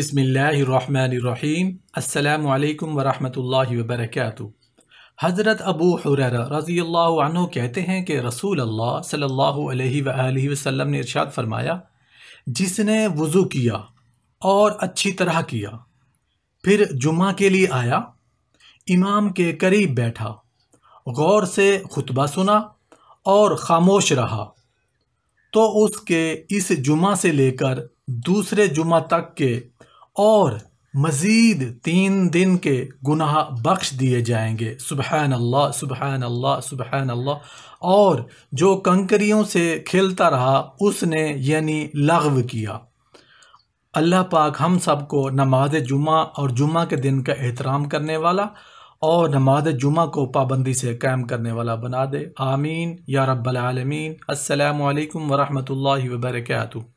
بسم اللہ الرحمن الرحیم السلام علیکم ورحمۃ اللہ وبرکاتہ حضرت ابو رضی اللہ عنہ کہتے ہیں کہ رسول اللہ صلی اللہ علیہ وآلہ وسلم نے ارشاد فرمایا جس نے وضو کیا اور اچھی طرح کیا پھر جمعہ کے لیے آیا امام کے قریب بیٹھا غور سے خطبہ سنا اور خاموش رہا تو اس کے اس جمعہ سے لے کر دوسرے جمعہ تک کے اور مزید تین دن کے گناہ بخش دیے جائیں گے سبحان اللہ سبحان اللہ سبحان اللہ اور جو کنکریوں سے کھیلتا رہا اس نے یعنی لغو کیا اللہ پاک ہم سب کو نماز جمعہ اور جمعہ کے دن کا احترام کرنے والا اور نماز جمعہ کو پابندی سے قائم کرنے والا بنا دے آمین یا رب العالمین السلام علیکم ورحمۃ اللہ وبرکاتہ